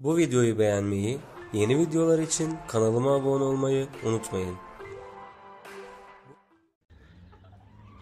Bu videoyu beğenmeyi, yeni videolar için kanalıma abone olmayı unutmayın.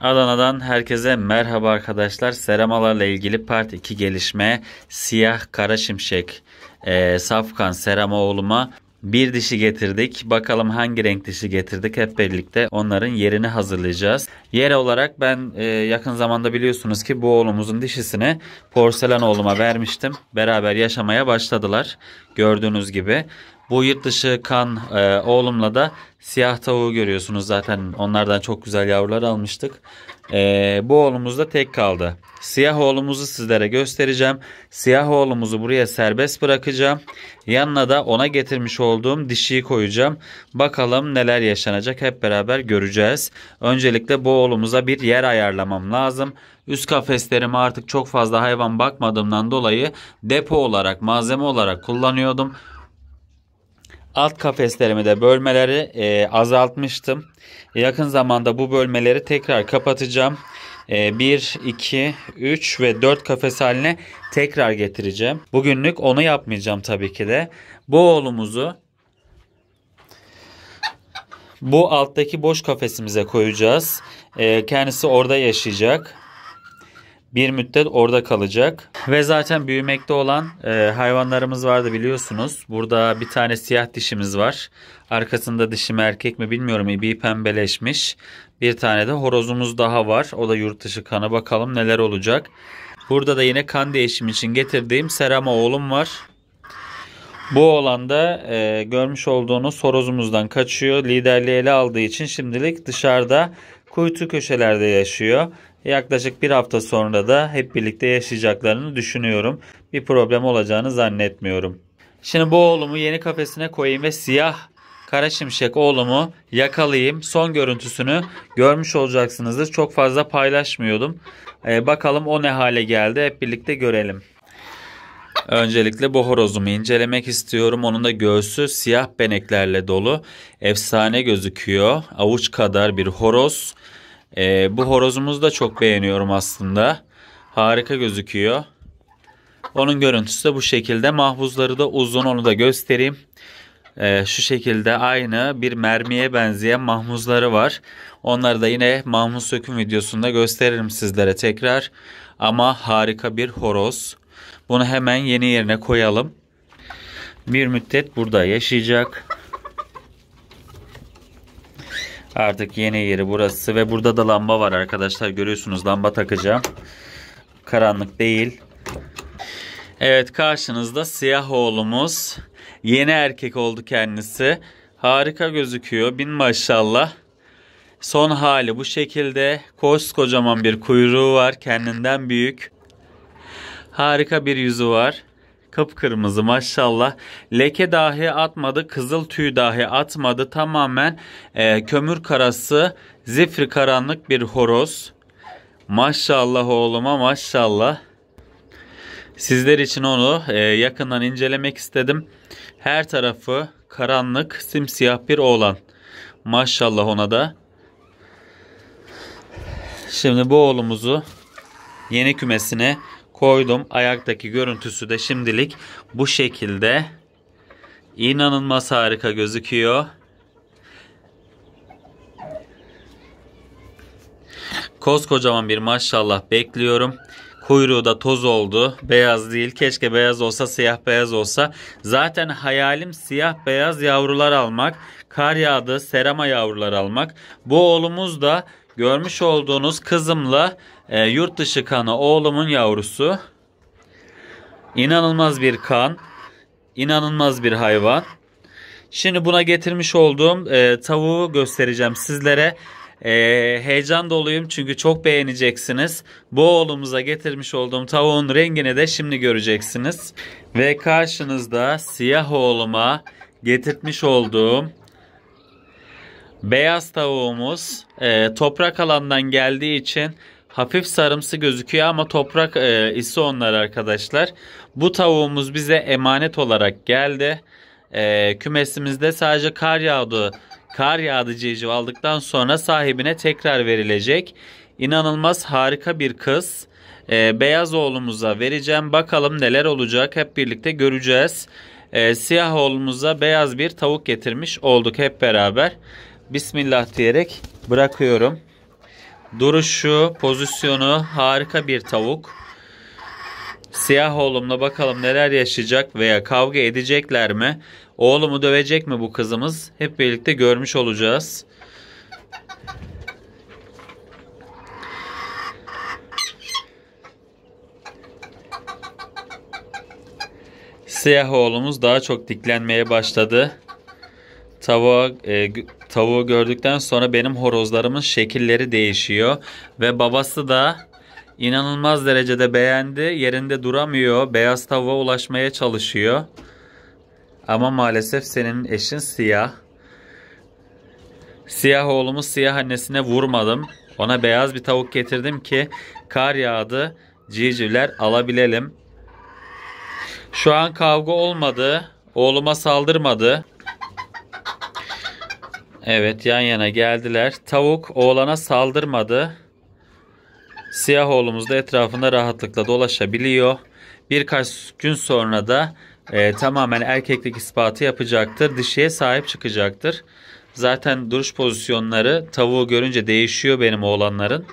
Adana'dan herkese merhaba arkadaşlar. Seramalarla ilgili part 2 gelişme siyah kara şimşek e, Safkan Seramaoğlu'ma bir dişi getirdik. Bakalım hangi renk dişi getirdik hep birlikte onların yerini hazırlayacağız. Yer olarak ben e, yakın zamanda biliyorsunuz ki bu oğlumuzun dişisini porselen oğluma vermiştim. Beraber yaşamaya başladılar gördüğünüz gibi. Bu yurt dışı kan e, oğlumla da Siyah tavuğu görüyorsunuz zaten onlardan çok güzel yavrular almıştık. Ee, bu oğlumuz da tek kaldı. Siyah oğlumuzu sizlere göstereceğim. Siyah oğlumuzu buraya serbest bırakacağım. Yanına da ona getirmiş olduğum dişiyi koyacağım. Bakalım neler yaşanacak hep beraber göreceğiz. Öncelikle bu oğlumuza bir yer ayarlamam lazım. Üst kafeslerimi artık çok fazla hayvan bakmadığımdan dolayı depo olarak malzeme olarak kullanıyordum alt kafeslerimi de bölmeleri e, azaltmıştım. Yakın zamanda bu bölmeleri tekrar kapatacağım. E, 1, 2, 3 ve 4 kafes haline tekrar getireceğim. Bugünlük onu yapmayacağım tabii ki de. Bu oğlumuzu bu alttaki boş kafesimize koyacağız. E, kendisi orada yaşayacak bir müddet orada kalacak. Ve zaten büyümekte olan e, hayvanlarımız vardı biliyorsunuz. Burada bir tane siyah dişimiz var. Arkasında dişi mi erkek mi bilmiyorum ibi pembeleşmiş. Bir tane de horozumuz daha var. O da yurt dışı kanı bakalım neler olacak. Burada da yine kan değişim için getirdiğim Serama oğlum var. Bu olan da e, görmüş olduğunuz horozumuzdan kaçıyor. Liderliği ele aldığı için şimdilik dışarıda kuytu köşelerde yaşıyor. Yaklaşık bir hafta sonra da hep birlikte yaşayacaklarını düşünüyorum. Bir problem olacağını zannetmiyorum. Şimdi bu oğlumu yeni kafesine koyayım ve siyah kara şimşek oğlumu yakalayayım. Son görüntüsünü görmüş olacaksınızdır. Çok fazla paylaşmıyordum. Ee, bakalım o ne hale geldi hep birlikte görelim. Öncelikle bu horozumu incelemek istiyorum. Onun da göğsü siyah beneklerle dolu. Efsane gözüküyor. Avuç kadar bir horoz. Ee, bu horozumuzu da çok beğeniyorum aslında. Harika gözüküyor. Onun görüntüsü de bu şekilde. Mahfuzları da uzun onu da göstereyim. Ee, şu şekilde aynı bir mermiye benzeyen mahmuzları var. Onları da yine mahmuz söküm videosunda gösteririm sizlere tekrar. Ama harika bir horoz. Bunu hemen yeni yerine koyalım. Bir müddet burada yaşayacak. Artık yeni yeri burası ve burada da lamba var arkadaşlar. Görüyorsunuz lamba takacağım. Karanlık değil. Evet karşınızda siyah oğlumuz. Yeni erkek oldu kendisi. Harika gözüküyor. Bin maşallah. Son hali bu şekilde. Koskocaman bir kuyruğu var. Kendinden büyük. Harika bir yüzü var. Kıpkırmızı maşallah. Leke dahi atmadı, kızıl tüy dahi atmadı. Tamamen e, kömür karası, zifri karanlık bir horoz. Maşallah oğluma maşallah. Sizler için onu e, yakından incelemek istedim. Her tarafı karanlık, simsiyah bir oğlan. Maşallah ona da. Şimdi bu oğlumuzu yeni kümesine koydum. Ayaktaki görüntüsü de şimdilik bu şekilde. İnanılmaz harika gözüküyor. Koskocaman bir maşallah bekliyorum. Kuyruğu da toz oldu. Beyaz değil. Keşke beyaz olsa, siyah beyaz olsa. Zaten hayalim siyah beyaz yavrular almak. Kar yağdı, serama yavrular almak. Bu oğlumuz da Görmüş olduğunuz kızımla e, yurt dışı kanı oğlumun yavrusu. İnanılmaz bir kan. İnanılmaz bir hayvan. Şimdi buna getirmiş olduğum e, tavuğu göstereceğim sizlere. E, heyecan doluyum çünkü çok beğeneceksiniz. Bu oğlumuza getirmiş olduğum tavuğun rengini de şimdi göreceksiniz. Ve karşınızda siyah oğluma getirmiş olduğum Beyaz tavuğumuz e, toprak alandan geldiği için hafif sarımsı gözüküyor ama toprak e, isi onlar arkadaşlar. Bu tavuğumuz bize emanet olarak geldi. E, kümesimizde sadece kar yağdı. Kar yağdı civciv aldıktan sonra sahibine tekrar verilecek. İnanılmaz harika bir kız. E, beyaz oğlumuza vereceğim. Bakalım neler olacak hep birlikte göreceğiz. E, siyah oğlumuza beyaz bir tavuk getirmiş olduk hep beraber. Bismillah diyerek bırakıyorum. Duruşu, pozisyonu harika bir tavuk. Siyah oğlumla bakalım neler yaşayacak veya kavga edecekler mi? Oğlumu dövecek mi bu kızımız? Hep birlikte görmüş olacağız. Siyah oğlumuz daha çok diklenmeye başladı. Tavuğa e, Tavuğu gördükten sonra benim horozlarımın şekilleri değişiyor. Ve babası da inanılmaz derecede beğendi. Yerinde duramıyor. Beyaz tavuğa ulaşmaya çalışıyor. Ama maalesef senin eşin siyah. Siyah oğlumu siyah annesine vurmadım. Ona beyaz bir tavuk getirdim ki kar yağdı. Civcivler alabilelim. Şu an kavga olmadı. Oğluma saldırmadı. Evet yan yana geldiler. Tavuk oğlana saldırmadı. Siyah oğlumuz da etrafında rahatlıkla dolaşabiliyor. Birkaç gün sonra da e, tamamen erkeklik ispatı yapacaktır. Dişiye sahip çıkacaktır. Zaten duruş pozisyonları tavuğu görünce değişiyor benim oğlanların.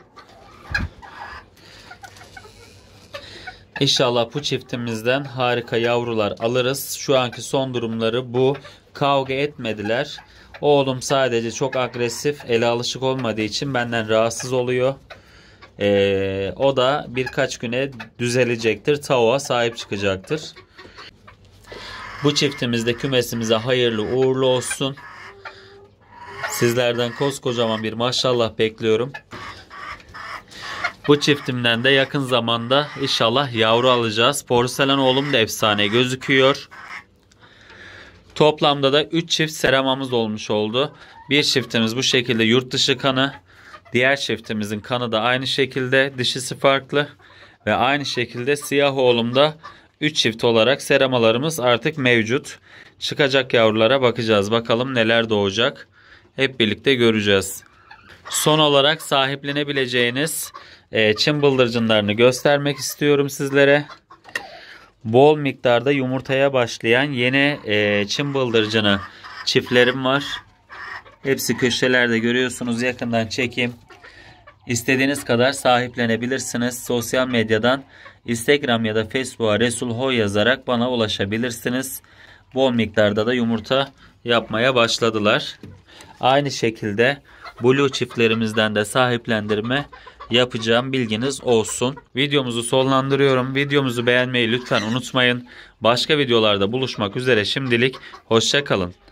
İnşallah bu çiftimizden harika yavrular alırız. Şu anki son durumları bu. Kavga etmediler. Oğlum sadece çok agresif, ele alışık olmadığı için benden rahatsız oluyor. Ee, o da birkaç güne düzelecektir. Tavuğa sahip çıkacaktır. Bu çiftimizde kümesimize hayırlı uğurlu olsun. Sizlerden koskocaman bir maşallah bekliyorum. Bu çiftimden de yakın zamanda inşallah yavru alacağız. Porselen oğlum da efsane gözüküyor. Toplamda da 3 çift seramamız olmuş oldu. Bir çiftimiz bu şekilde yurt dışı kanı. Diğer çiftimizin kanı da aynı şekilde dişisi farklı. Ve aynı şekilde siyah oğlumda 3 çift olarak seramalarımız artık mevcut. Çıkacak yavrulara bakacağız. Bakalım neler doğacak. Hep birlikte göreceğiz. Son olarak sahiplenebileceğiniz e, çim bıldırcınlarını göstermek istiyorum sizlere bol miktarda yumurtaya başlayan yeni e, çim bıldırcını çiftlerim var. Hepsi köşelerde görüyorsunuz. Yakından çekim. İstediğiniz kadar sahiplenebilirsiniz. Sosyal medyadan Instagram ya da Facebook'a Resul Ho yazarak bana ulaşabilirsiniz. Bol miktarda da yumurta yapmaya başladılar. Aynı şekilde Blue çiftlerimizden de sahiplendirme yapacağım bilginiz olsun. Videomuzu sonlandırıyorum. Videomuzu beğenmeyi lütfen unutmayın. Başka videolarda buluşmak üzere şimdilik hoşçakalın.